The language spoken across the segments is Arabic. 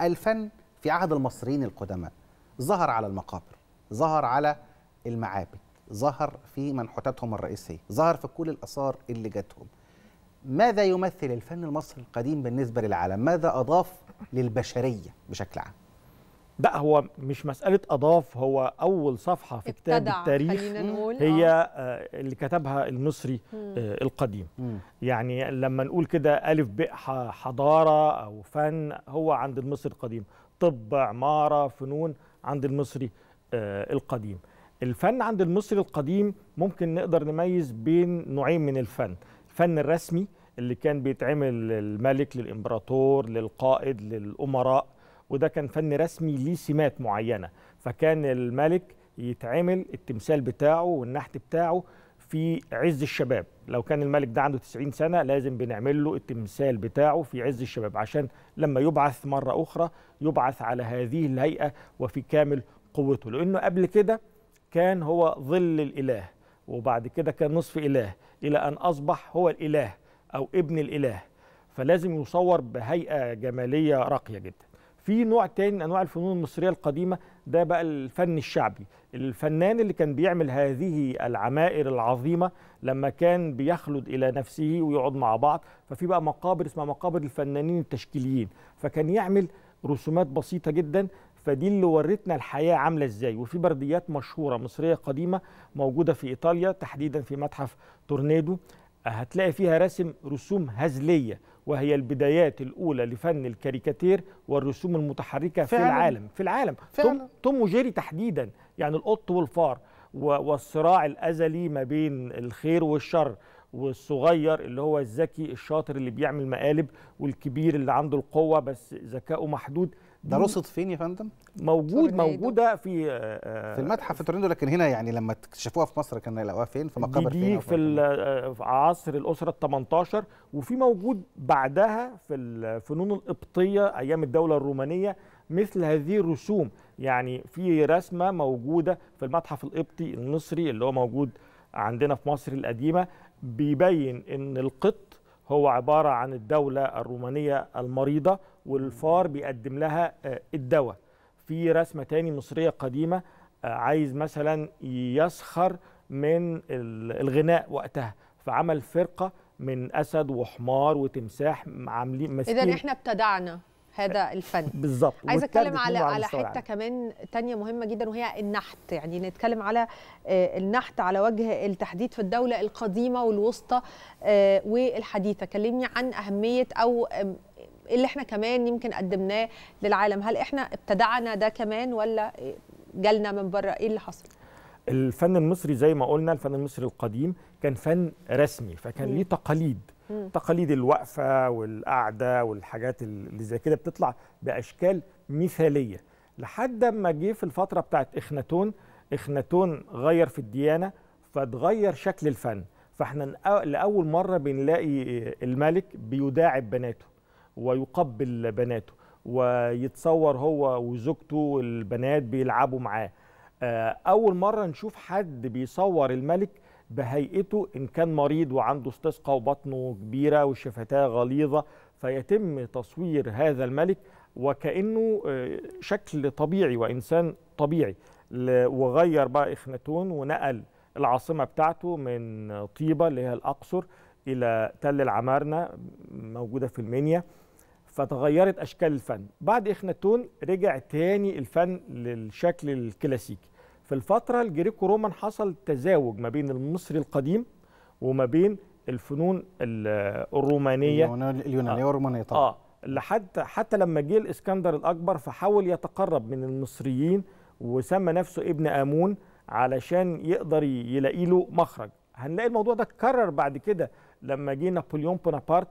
الفن في عهد المصريين القدماء ظهر على المقابر ظهر على المعابد ظهر في منحوتاتهم الرئيسيه ظهر في كل الاثار اللي جاتهم ماذا يمثل الفن المصري القديم بالنسبه للعالم ماذا اضاف للبشريه بشكل عام لا هو مش مساله اضاف هو اول صفحه في كتاب التاريخ هي آه. آه اللي كتبها المصري آه القديم م. يعني لما نقول كده الف ب حضاره او فن هو عند المصري القديم طب عماره فنون عند المصري آه القديم الفن عند المصري القديم ممكن نقدر نميز بين نوعين من الفن الفن الرسمي اللي كان بيتعمل للملك للامبراطور للقائد للامراء وده كان فن رسمي ليه سمات معينه فكان الملك يتعمل التمثال بتاعه والنحت بتاعه في عز الشباب لو كان الملك ده عنده 90 سنه لازم بنعمل له التمثال بتاعه في عز الشباب عشان لما يبعث مره اخرى يبعث على هذه الهيئه وفي كامل قوته لانه قبل كده كان هو ظل الاله وبعد كده كان نصف اله الى ان اصبح هو الاله او ابن الاله فلازم يصور بهيئه جماليه راقيه جدا في نوع تاني من انواع الفنون المصريه القديمه ده بقى الفن الشعبي الفنان اللي كان بيعمل هذه العمائر العظيمه لما كان بيخلد الى نفسه ويقعد مع بعض ففي بقى مقابر اسمها مقابر الفنانين التشكيليين فكان يعمل رسومات بسيطه جدا فدي اللي ورتنا الحياه عامله ازاي وفي برديات مشهوره مصريه قديمه موجوده في ايطاليا تحديدا في متحف تورنيدو هتلاقي فيها رسم رسوم هزليه وهي البدايات الأولى لفن الكاريكاتير والرسوم المتحركة فعلا. في العالم في العالم فعلا. توم, توم وجيري تحديدا يعني القط والفار والصراع الأزلي ما بين الخير والشر والصغير اللي هو الذكي الشاطر اللي بيعمل مقالب والكبير اللي عنده القوة بس ذكائه محدود ده رصد فين يا فندم؟ موجود موجوده في آه، في المتحف في تورنيدو لكن هنا يعني لما اكتشفوها في مصر كان لقوها فين؟ في مقابر دي, دي في, آه، في عصر الاسره ال 18 وفي موجود بعدها في الفنون القبطيه ايام الدوله الرومانيه مثل هذه الرسوم يعني في رسمه موجوده في المتحف القبطي المصري اللي هو موجود عندنا في مصر القديمه بيبين ان القط هو عبارة عن الدولة الرومانية المريضة والفار بيقدم لها آه، الدواء في رسمة تاني مصرية قديمة آه، عايز مثلا يسخر من الغناء وقتها فعمل فرقة من أسد وحمار وتمساح عاملين إذا احنا ابتدعنا هذا الفن بالظبط عايزه اتكلم على على حته كمان تانية مهمه جدا وهي النحت يعني نتكلم على آه، النحت على وجه التحديد في الدوله القديمه والوسطى آه، والحديثه كلمني عن اهميه او اللي احنا كمان يمكن قدمناه للعالم هل احنا ابتدعنا ده كمان ولا جالنا من بره ايه اللي حصل الفن المصري زي ما قلنا الفن المصري القديم كان فن رسمي فكان ليه تقاليد تقاليد الوقفه والقعده والحاجات اللي زي كده بتطلع باشكال مثاليه لحد ما جه في الفتره بتاعت اخناتون اخناتون غير في الديانه فتغير شكل الفن فاحنا لاول مره بنلاقي الملك بيداعب بناته ويقبل بناته ويتصور هو وزوجته البنات بيلعبوا معاه آه، اول مره نشوف حد بيصور الملك بهيئته إن كان مريض وعنده استسقى وبطنه كبيرة وشفتاه غليظة فيتم تصوير هذا الملك وكأنه آه، شكل طبيعي وإنسان طبيعي وغير بقى إخناتون ونقل العاصمة بتاعته من طيبة اللي هي الأقصر إلى تل العمارنة موجودة في المنيا فتغيرت أشكال الفن بعد إخناتون رجع تاني الفن للشكل الكلاسيكي في الفترة الجريكو رومان حصل تزاوج ما بين المصري القديم وما بين الفنون الرومانية آه. اليونانية والرومانية طبعا آه لحد حتى لما جه الاسكندر الأكبر فحاول يتقرب من المصريين وسمى نفسه ابن آمون علشان يقدر يلاقي له مخرج هنلاقي الموضوع ده اتكرر بعد كده لما جه نابليون بونابرت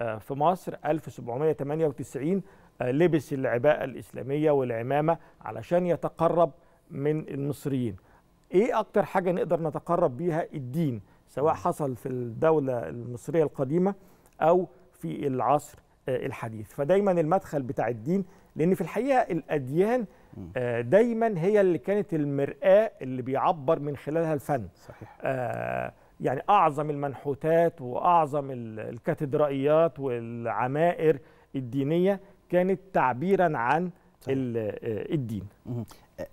آه، في مصر 1798 آه، لبس العباءة الإسلامية والعمامة علشان يتقرب من المصريين ايه اكتر حاجه نقدر نتقرب بيها الدين سواء حصل في الدوله المصريه القديمه او في العصر آه، الحديث فدايما المدخل بتاع الدين لان في الحقيقه الاديان آه، دايما هي اللي كانت المراه اللي بيعبر من خلالها الفن صحيح آه، يعني اعظم المنحوتات واعظم الكاتدرائيات والعمائر الدينيه كانت تعبيرا عن الدين